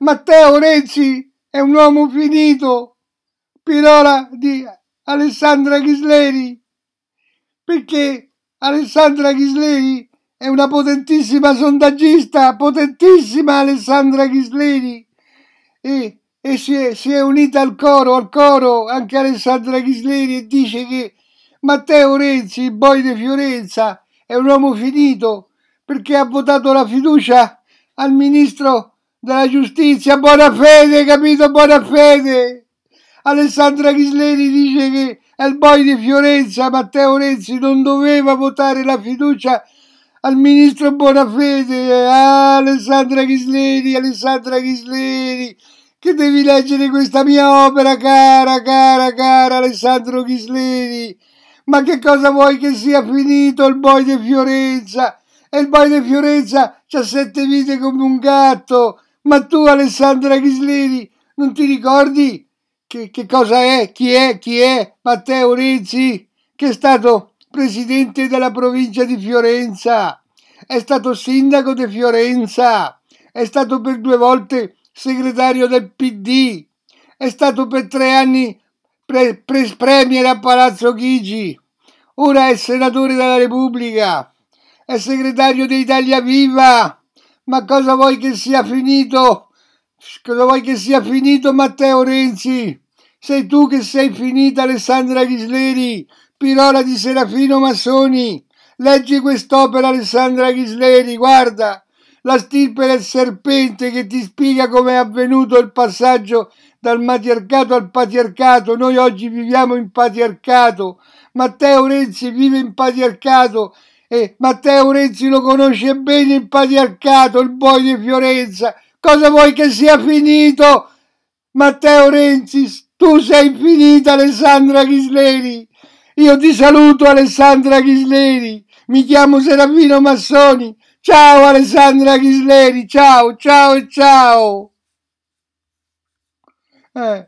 Matteo Renzi è un uomo finito, pilora di Alessandra Ghisleri, perché Alessandra Ghisleri è una potentissima sondaggista, potentissima Alessandra Ghisleri, e, e si, è, si, è, unita al coro, al coro anche Alessandra Ghisleri e dice che Matteo Renzi, il boy di Fiorenza, è un uomo finito perché ha votato la fiducia al ministro della giustizia, buona fede, capito? Buona fede. Alessandra Ghisleri dice che è il boy di Fiorenza Matteo Renzi non doveva votare la fiducia al ministro Bonafede, ah, Alessandra Ghisleri, Alessandra Ghisleri, che devi leggere questa mia opera, cara, cara, cara Alessandro Ghisleri. Ma che cosa vuoi che sia finito il boy di Fiorenza? E il boy di Fiorenza ha sette vite come un gatto ma tu, Alessandra Ghisleri, non ti ricordi che, che cosa è, chi è, chi è Matteo Renzi, che è stato presidente della provincia di Fiorenza, è stato sindaco di Fiorenza, è stato per due volte segretario del PD, è stato per tre anni pre, pre, premier a Palazzo Chigi, ora è senatore della Repubblica, è segretario di Italia Viva ma cosa vuoi che sia finito? Cosa vuoi che sia finito Matteo Renzi? Sei tu che sei finita Alessandra Ghisleri, Pirora di Serafino Massoni. Leggi quest'opera Alessandra Ghisleri, guarda, la stirpe del serpente che ti spiega come è avvenuto il passaggio dal matriarcato al patriarcato. Noi oggi viviamo in patriarcato. Matteo Renzi vive in patriarcato eh, Matteo Renzi lo conosce bene il patriarcato, il boi di Fiorenza. Cosa vuoi che sia finito? Matteo Renzi, tu sei finita Alessandra Ghisleri. Io ti saluto Alessandra Ghisleri. Mi chiamo Serafino Massoni. Ciao Alessandra Ghisleri, ciao, ciao ciao. Eh.